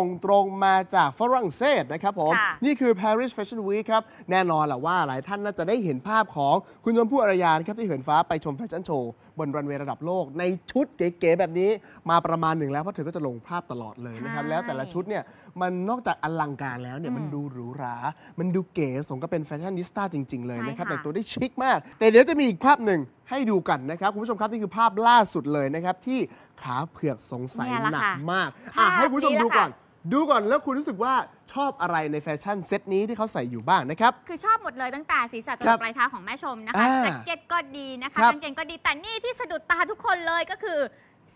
่งตรงมาจากฝรั่งเศสนะครับผม นี่คือ Paris Fashion Week ครับ แน่นอนแหละว่า หลายท่านน่าจะได้เห็นภาพของคุณชมพู่อารยานครับที่เหินฟ้าไปชมแฟชั่นโชว์บนรันเวย์ระดับโลกในชุดเก๋ๆแบบนี้มาประมาณหนึ่งแล้วเพราะเธอก็จะลงภาพตลอดเลยนะครับแล้วแต่ละชุดเนี่ยมันนอกจากอลังการแล้วเนี่ยมันดูหรูหรา มันดูเก๋สมกับเป็นแฟชั่นนิสต้าจริงๆ เลยนะครับใแต่ตัวได้ชิคมาก แต่เดี๋ยวจะมีอีกภาพหนึ่งให้ดูกันนะครับคุณผู้ชมครับนี่คือภาพล่าสุดเลยนะครับที่ขาเผือกสงสัยหนักมากอ่ะให้คุณผู้ชมดูก่อนดูก่อนแล้วคุณรู้สึกว่าชอบอะไรในแฟชั่นเซตนี้ที่เขาใส่อยู่บ้างนะครับ คือชอบหมดเลยตั้งแต่สีสันจนัปลายเท้าของแม่ชมนะคะแจ็คเก็ตก็ดีนะคะกางเกงก็ดีแต่นี่ที่สะดุดตาทุกคนเลยก็คือ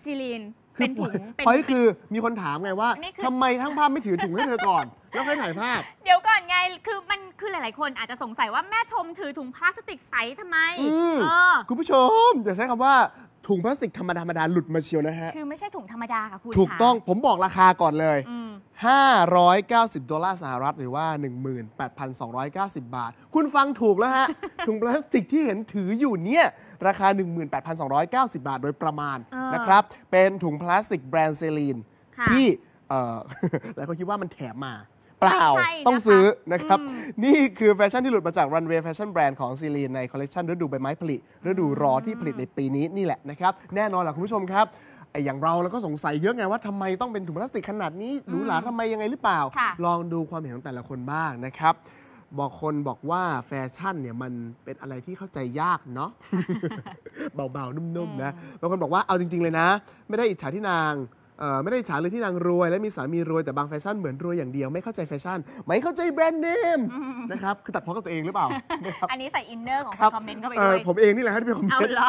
ซีลีนเป็นถุงเพรยะคือมีคนถามไงว่า ทำทำไมทั้งภาพไม่ถือถุงให้เธอก่อน แล้วค่อยถ่ายภาพ เดี๋ยวก่อนไงคือมันคือหลาย ๆคน อาจจะสงสัยว่าแม่ชมถือถุงพลาสติกใสทำไมออคุณผู้ชมอย่าใช้คำว่าถุงพลาสติกธรรมดาๆหลุดมาเชียวนะฮะคือไม่ใช่ถุงธรรมดาค่ะคุณถูกต้องผมบอกราคาก่อนเลย590ดอลลาร์สหรัฐหรือว่า 18,290 บาท คุณฟังถูกแล้วฮะถุงพลาสติกที่เห็นถืออยู่เนี่ย ราคา 18,290 บาทโดยประมาณนะครับ เป็นถุงพลาสติกแบรนด์เซรีนที่หลายคนคิดว่ามันแถมมา เปล่าต้องซื้อนะครับ นี่คือแฟชั่นที่หลุดมาจากรันเวย์แฟชั่นแบรนด์ของซีรีนในคอลเลคชันฤดูใบไม้ผลิฤดูรอที่ผลิตในปีนี้นี่แหละนะครับแน่นอนแหละคุณผู้ชมครับไอ้อย่างเราเราก็สงสัยเยอะไงว่าทำไมต้องเป็นถุงพลาสติกขนาดนี้หรูหราทำไมยังไงหรือเปล่า ลองดูความเห็นของแต่ละคนบ้างนะครับบอกคนบอกว่าแฟชั่นเนี่ยมันเป็นอะไรที่เข้าใจยากเนาะเบาๆนุ่มๆนะบางคนบอกว่าเอาจริงๆเลยนะไม่ได้อิจฉาที่นางเออไม่ได้อิจฉาเลยที่นางรวยและมีสามีรวยแต่บางแฟชั่นเหมือนรวยอย่างเดียวไม่เข้าใจแฟชั่นไม่เข้าใจแบรนด์เนมนะครับคือตัดพ้อกับตัวเองหรือเปล่าอันนี้ใส่อินเนอร์ของคอมเมนต์เข้าไปเด้วยผมเองนี่แหละะที่เป็นคอมเมนต์เอาเหรอ